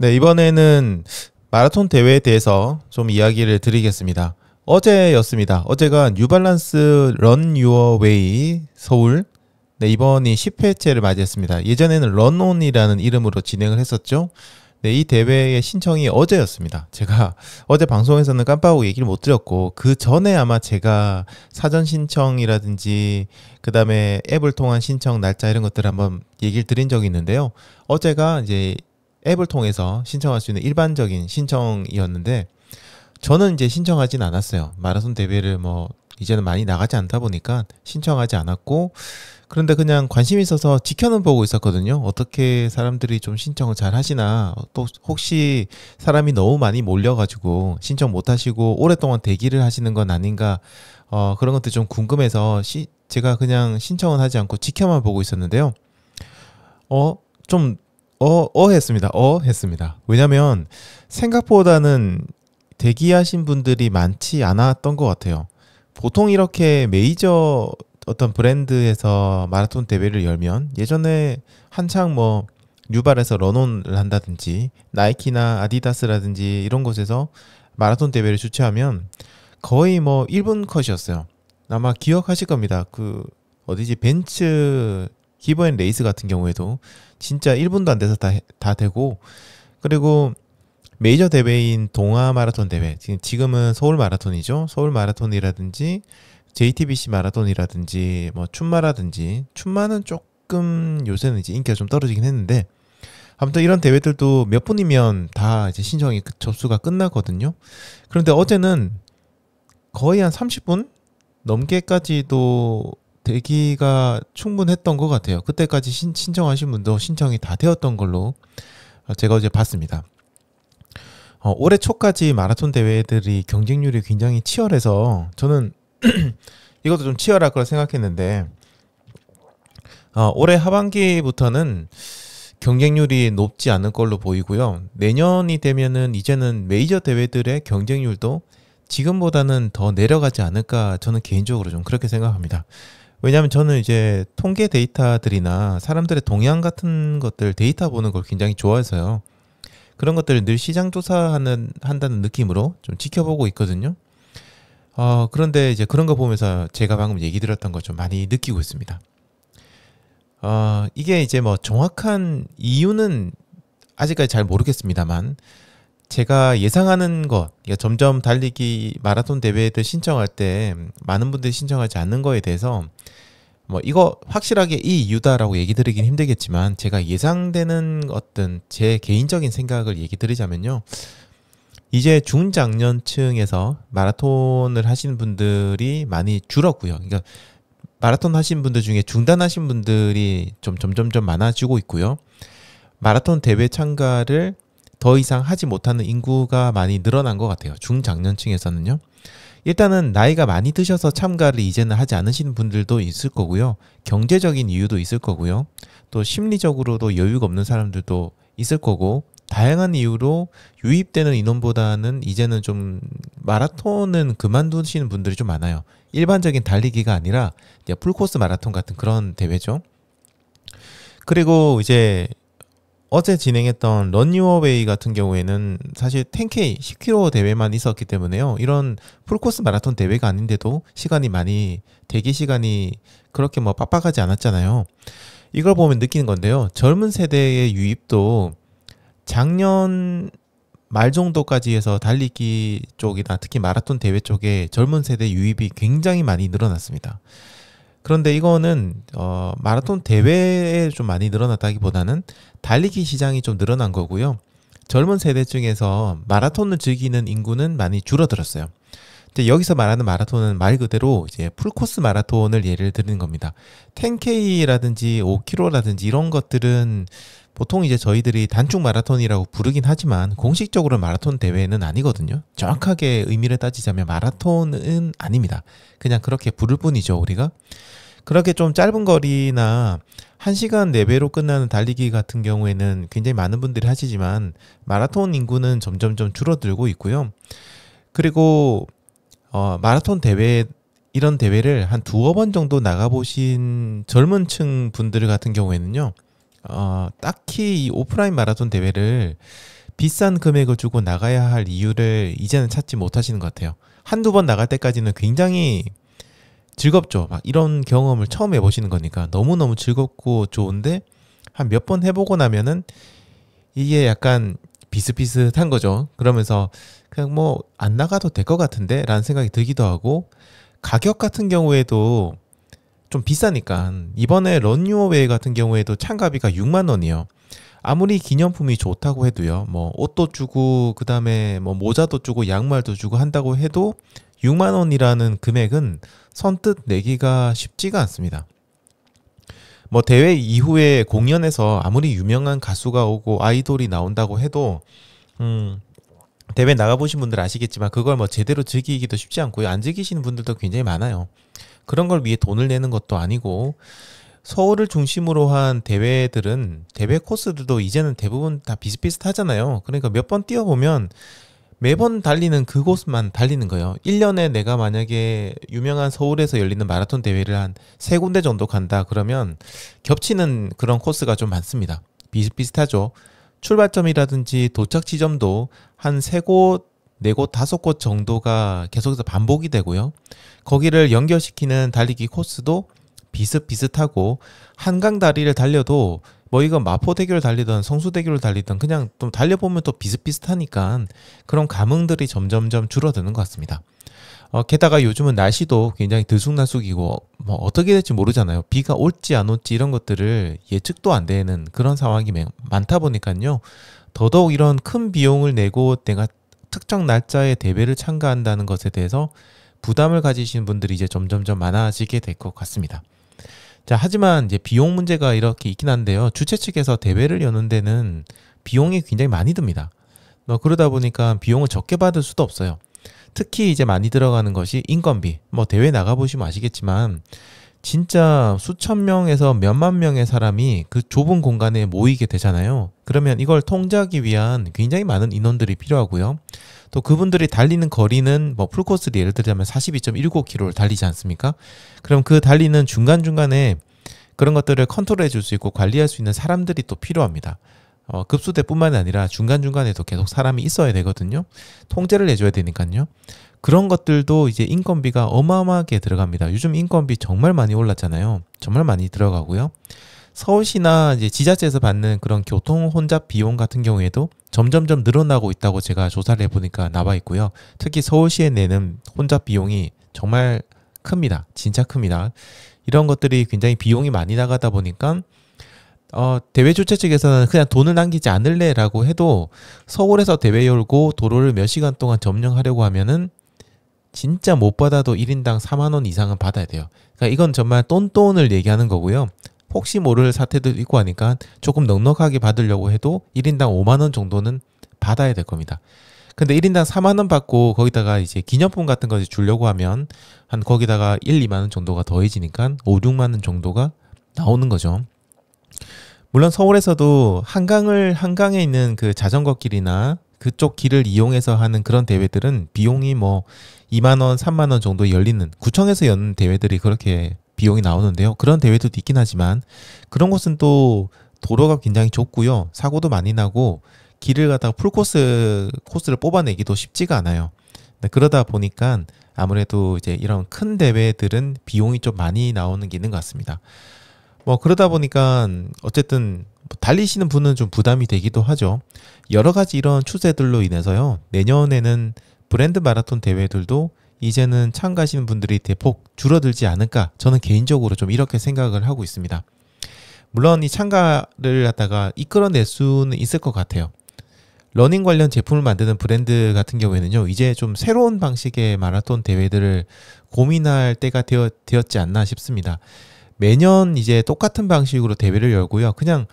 네, 이번에는 마라톤 대회에 대해서 좀 이야기를 드리겠습니다. 어제였습니다. 어제가 뉴발란스 런 유어 웨이 서울 네, 이번이 10회째를 맞이했습니다. 예전에는 런온이라는 이름으로 진행을 했었죠. 네, 이 대회의 신청이 어제였습니다. 제가 어제 방송에서는 깜빡하고 얘기를 못 드렸고 그 전에 아마 제가 사전 신청이라든지 그다음에 앱을 통한 신청 날짜 이런 것들을 한번 얘기를 드린 적이 있는데요. 어제가 이제 앱을 통해서 신청할 수 있는 일반적인 신청이었는데 저는 이제 신청하진 않았어요. 마라톤 대회를 뭐 이제는 많이 나가지 않다 보니까 신청하지 않았고 그런데 그냥 관심 있어서 지켜는 보고 있었거든요. 어떻게 사람들이 좀 신청을 잘 하시나 또 혹시 사람이 너무 많이 몰려가지고 신청 못 하시고 오랫동안 대기를 하시는 건 아닌가 어, 그런 것도 좀 궁금해서 시, 제가 그냥 신청은 하지 않고 지켜만 보고 있었는데요. 어, 좀 어, 어 했습니다. 어 했습니다. 왜냐면 생각보다는 대기하신 분들이 많지 않았던 것 같아요. 보통 이렇게 메이저 어떤 브랜드에서 마라톤 대회를 열면 예전에 한창 뭐 뉴발에서 런온을 한다든지 나이키나 아디다스라든지 이런 곳에서 마라톤 대회를 주최하면 거의 뭐 1분 컷이었어요. 아마 기억하실 겁니다. 그 어디지 벤츠 기버앤 레이스 같은 경우에도 진짜 1분도 안 돼서 다, 다 되고 그리고 메이저 대회인 동아 마라톤 대회 지금은 서울 마라톤이죠 서울 마라톤이라든지 JTBC 마라톤이라든지 뭐 춘마라든지 춘마는 조금 요새는 이제 인기가 좀 떨어지긴 했는데 아무튼 이런 대회들도 몇 분이면 다 이제 신청이 접수가 끝나거든요 그런데 어제는 거의 한 30분 넘게까지도 대기가 충분했던 것 같아요. 그때까지 신, 청하신 분도 신청이 다 되었던 걸로 제가 어제 봤습니다. 어, 올해 초까지 마라톤 대회들이 경쟁률이 굉장히 치열해서 저는 이것도 좀 치열할 거라 생각했는데 어, 올해 하반기부터는 경쟁률이 높지 않을 걸로 보이고요. 내년이 되면은 이제는 메이저 대회들의 경쟁률도 지금보다는 더 내려가지 않을까 저는 개인적으로 좀 그렇게 생각합니다. 왜냐하면 저는 이제 통계 데이터들이나 사람들의 동향 같은 것들 데이터 보는 걸 굉장히 좋아해서요. 그런 것들을 늘 시장 조사하는 한다는 느낌으로 좀 지켜보고 있거든요. 어, 그런데 이제 그런 거 보면서 제가 방금 얘기 드렸던 거좀 많이 느끼고 있습니다. 어, 이게 이제 뭐 정확한 이유는 아직까지 잘 모르겠습니다만 제가 예상하는 것, 그러니까 점점 달리기 마라톤 대회들 신청할 때 많은 분들이 신청하지 않는 거에 대해서 뭐 이거 확실하게 이 이유다라고 얘기 드리긴 힘들겠지만 제가 예상되는 어떤 제 개인적인 생각을 얘기 드리자면요. 이제 중장년층에서 마라톤을 하신 분들이 많이 줄었고요. 그러니까 마라톤 하신 분들 중에 중단하신 분들이 좀 점점점 많아지고 있고요. 마라톤 대회 참가를 더 이상 하지 못하는 인구가 많이 늘어난 것 같아요. 중장년층에서는요. 일단은 나이가 많이 드셔서 참가를 이제는 하지 않으시는 분들도 있을 거고요. 경제적인 이유도 있을 거고요. 또 심리적으로도 여유가 없는 사람들도 있을 거고 다양한 이유로 유입되는 인원보다는 이제는 좀 마라톤은 그만두시는 분들이 좀 많아요. 일반적인 달리기가 아니라 풀코스 마라톤 같은 그런 대회죠. 그리고 이제 어제 진행했던 런유어웨이 같은 경우에는 사실 10K 10km 대회만 있었기 때문에요. 이런 풀코스 마라톤 대회가 아닌데도 시간이 많이 대기 시간이 그렇게 뭐 빡빡하지 않았잖아요. 이걸 보면 느끼는 건데요. 젊은 세대의 유입도 작년 말 정도까지 해서 달리기 쪽이나 특히 마라톤 대회 쪽에 젊은 세대 유입이 굉장히 많이 늘어났습니다. 그런데 이거는 어, 마라톤 대회에 좀 많이 늘어났다기보다는 달리기 시장이 좀 늘어난 거고요. 젊은 세대 중에서 마라톤을 즐기는 인구는 많이 줄어들었어요. 이제 여기서 말하는 마라톤은 말 그대로 이제 풀코스 마라톤을 예를 드는 겁니다. 10K라든지 5km라든지 이런 것들은 보통 이제 저희들이 단축 마라톤이라고 부르긴 하지만 공식적으로 마라톤 대회는 아니거든요. 정확하게 의미를 따지자면 마라톤은 아닙니다. 그냥 그렇게 부를 뿐이죠, 우리가. 그렇게 좀 짧은 거리나 1시간 내외로 끝나는 달리기 같은 경우에는 굉장히 많은 분들이 하시지만 마라톤 인구는 점점 점 줄어들고 있고요. 그리고 어, 마라톤 대회 이런 대회를 한 두어 번 정도 나가보신 젊은 층 분들 같은 경우에는요. 어, 딱히 이 오프라인 마라톤 대회를 비싼 금액을 주고 나가야 할 이유를 이제는 찾지 못하시는 것 같아요. 한두 번 나갈 때까지는 굉장히 즐겁죠. 막 이런 경험을 처음 해보시는 거니까 너무너무 즐겁고 좋은데 한 몇 번 해보고 나면은 이게 약간 비슷비슷한 거죠. 그러면서 그냥 뭐 안 나가도 될 것 같은데 라는 생각이 들기도 하고 가격 같은 경우에도 좀 비싸니까 이번에 런유어웨이 같은 경우에도 참가비가 6만 원이요. 아무리 기념품이 좋다고 해도요. 뭐 옷도 주고 그다음에 뭐 모자도 주고 양말도 주고 한다고 해도 6만 원이라는 금액은 선뜻 내기가 쉽지가 않습니다. 뭐 대회 이후에 공연에서 아무리 유명한 가수가 오고 아이돌이 나온다고 해도 음 대회 나가보신 분들 아시겠지만 그걸 뭐 제대로 즐기기도 쉽지 않고요. 안 즐기시는 분들도 굉장히 많아요. 그런 걸 위해 돈을 내는 것도 아니고 서울을 중심으로 한 대회들은 대회 코스들도 이제는 대부분 다 비슷비슷하잖아요. 그러니까 몇 번 뛰어보면 매번 달리는 그곳만 달리는 거예요. 1년에 내가 만약에 유명한 서울에서 열리는 마라톤 대회를 한 세 군데 정도 간다 그러면 겹치는 그런 코스가 좀 많습니다. 비슷비슷하죠. 출발점이라든지 도착 지점도 한세곳 네 곳, 다섯 곳 정도가 계속해서 반복이 되고요. 거기를 연결시키는 달리기 코스도 비슷비슷하고 한강 다리를 달려도 뭐 이건 마포대교를 달리던 성수대교를 달리던 그냥 좀 달려보면 또 비슷비슷하니까 그런 감흥들이 점점점 줄어드는 것 같습니다. 어, 게다가 요즘은 날씨도 굉장히 들쑥날쑥이고 뭐 어떻게 될지 모르잖아요. 비가 올지 안 올지 이런 것들을 예측도 안 되는 그런 상황이 많다 보니까요. 더더욱 이런 큰 비용을 내고 내가 특정 날짜에 대회를 참가한다는 것에 대해서 부담을 가지신 분들이 이제 점점점 많아지게 될 것 같습니다. 자, 하지만 이제 비용 문제가 이렇게 있긴 한데요. 주최 측에서 대회를 여는 데는 비용이 굉장히 많이 듭니다. 뭐 그러다 보니까 비용을 적게 받을 수도 없어요. 특히 이제 많이 들어가는 것이 인건비. 뭐 대회 나가보시면 아시겠지만 진짜 수천 명에서 몇만 명의 사람이 그 좁은 공간에 모이게 되잖아요. 그러면 이걸 통제하기 위한 굉장히 많은 인원들이 필요하고요. 또 그분들이 달리는 거리는 뭐 풀코스를 예를 들자면 42.19km를 달리지 않습니까? 그럼 그 달리는 중간중간에 그런 것들을 컨트롤해 줄 수 있고 관리할 수 있는 사람들이 또 필요합니다. 어, 급수대뿐만 아니라 중간중간에도 계속 사람이 있어야 되거든요. 통제를 해줘야 되니까요. 그런 것들도 이제 인건비가 어마어마하게 들어갑니다. 요즘 인건비 정말 많이 올랐잖아요. 정말 많이 들어가고요. 서울시나 이제 지자체에서 받는 그런 교통 혼잡 비용 같은 경우에도 점점점 늘어나고 있다고 제가 조사를 해보니까 나와 있고요. 특히 서울시에 내는 혼잡 비용이 정말 큽니다. 진짜 큽니다. 이런 것들이 굉장히 비용이 많이 나가다 보니까 어, 대외 주최 측에서는 그냥 돈을 남기지 않을래라고 해도 서울에서 대회 열고 도로를 몇 시간 동안 점령하려고 하면은 진짜 못 받아도 1인당 4만 원 이상은 받아야 돼요. 그러니까 이건 정말 똔똔을 얘기하는 거고요. 혹시 모를 사태도 있고 하니까 조금 넉넉하게 받으려고 해도 1인당 5만 원 정도는 받아야 될 겁니다. 근데 1인당 4만 원 받고 거기다가 이제 기념품 같은 거 주려고 하면 한 거기다가 1, 2만 원 정도가 더해지니까 5, 6만 원 정도가 나오는 거죠. 물론 서울에서도 한강을 한강에 있는 그 자전거 길이나 그쪽 길을 이용해서 하는 그런 대회들은 비용이 뭐 2만 원, 3만 원 정도 열리는 구청에서 여는 대회들이 그렇게 비용이 나오는데요. 그런 대회도 있긴 하지만 그런 곳은 또 도로가 굉장히 좁고요. 사고도 많이 나고 길을 가다가 풀코스 코스를 뽑아내기도 쉽지가 않아요. 네, 그러다 보니까 아무래도 이제 이런 큰 대회들은 비용이 좀 많이 나오는 게 있는 것 같습니다. 뭐 그러다 보니까 어쨌든 뭐 달리시는 분은 좀 부담이 되기도 하죠. 여러 가지 이런 추세들로 인해서요. 내년에는 브랜드 마라톤 대회들도 이제는 참가하시는 분들이 대폭 줄어들지 않을까 저는 개인적으로 좀 이렇게 생각을 하고 있습니다. 물론 이 참가를 하다가 이끌어낼 수는 있을 것 같아요. 러닝 관련 제품을 만드는 브랜드 같은 경우에는요, 이제 좀 새로운 방식의 마라톤 대회들을 고민할 때가 되었, 지 않나 싶습니다. 매년 이제 똑같은 방식으로 대회를 열고요. 그냥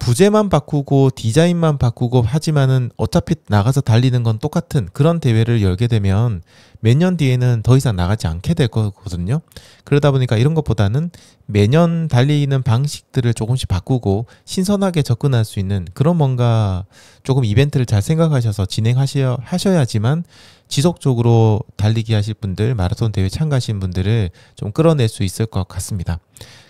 부재만 바꾸고 디자인만 바꾸고 하지만은 어차피 나가서 달리는 건 똑같은 그런 대회를 열게 되면 몇 년 뒤에는 더 이상 나가지 않게 될 거거든요. 그러다 보니까 이런 것보다는 매년 달리는 방식들을 조금씩 바꾸고 신선하게 접근할 수 있는 그런 뭔가 조금 이벤트를 잘 생각하셔서 진행하셔야 하지만 지속적으로 달리기 하실 분들, 마라톤 대회 참가하신 분들을 좀 끌어낼 수 있을 것 같습니다.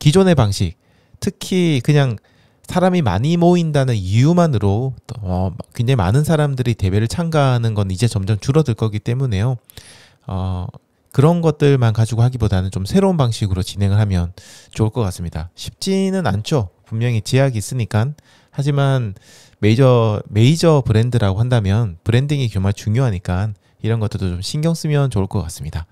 기존의 방식, 특히 그냥 사람이 많이 모인다는 이유만으로 어, 굉장히 많은 사람들이 대회를 참가하는 건 이제 점점 줄어들 거기 때문에요. 어, 그런 것들만 가지고 하기보다는 좀 새로운 방식으로 진행을 하면 좋을 것 같습니다. 쉽지는 않죠. 분명히 제약이 있으니까. 하지만 메이저 메이저 브랜드라고 한다면 브랜딩이 정말 중요하니까 이런 것들도 좀 신경 쓰면 좋을 것 같습니다.